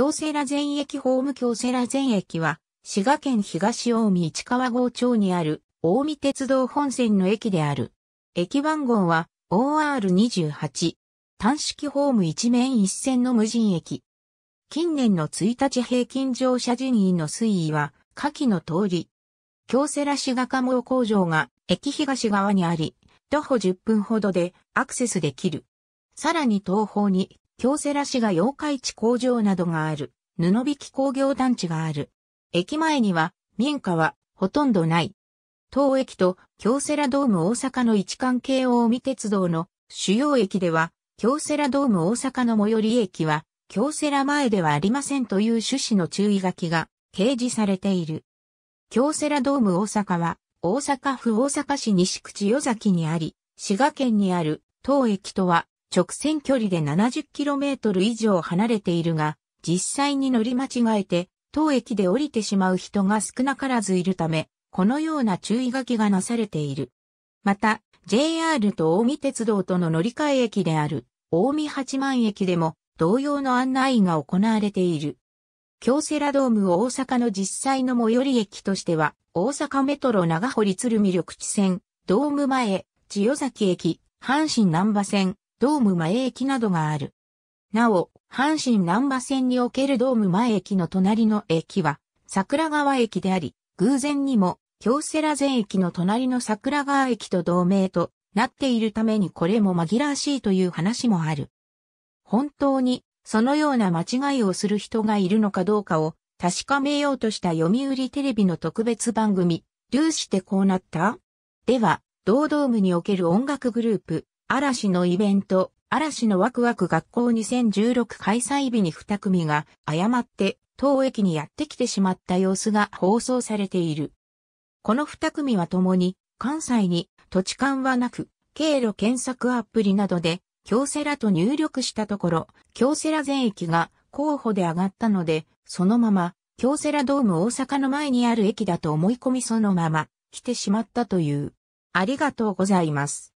京セラ全駅ホーム京セラ全駅は、滋賀県東近江市川郷町にある、近江鉄道本線の駅である。駅番号は OR28。単式ホーム一面一線の無人駅。近年の1日平均乗車人員の推移は、下記の通り。京セラ滋賀加茂工場が駅東側にあり、徒歩10分ほどでアクセスできる。さらに東方に京セラ市が八日市工場などがある、布引工業団地がある。駅前には民家はほとんどない。当駅と京セラドーム大阪の位置関係を近鉄道の主要駅では、京セラドーム大阪の最寄り駅は、京セラ前ではありませんという趣旨の注意書きが掲示されている。京セラドーム大阪は、大阪府大阪市西口与崎にあり、滋賀県にある当駅とは直線距離で 70km 以上離れているが、実際に乗り間違えて、当駅で降りてしまう人が少なからずいるため、このような注意書きがなされている。また、JR と近江鉄道との乗り換え駅である、近江八幡駅でも、同様の案内が行われている。京セラドーム大阪の実際の最寄り駅としては、大阪メトロ長堀鶴見緑地線、ドーム前、千代崎駅、阪神南波線、ドーム前駅などがある。なお、阪神南波線におけるドーム前駅の隣の駅は、桜川駅であり、偶然にも、京セラ全駅の隣の桜川駅と同名となっているためにこれも紛らわしいという話もある。本当に、そのような間違いをする人がいるのかどうかを確かめようとした読売テレビの特別番組、どうしてこうなったでは、同ドームにおける音楽グループ、嵐のイベント、嵐のワクワク学校2016開催日に二組が誤って当駅にやってきてしまった様子が放送されている。この二組は共に関西に土地勘はなく経路検索アプリなどで京セラと入力したところ京セラ全駅が候補で上がったのでそのまま京セラドーム大阪の前にある駅だと思い込みそのまま来てしまったという。ありがとうございます。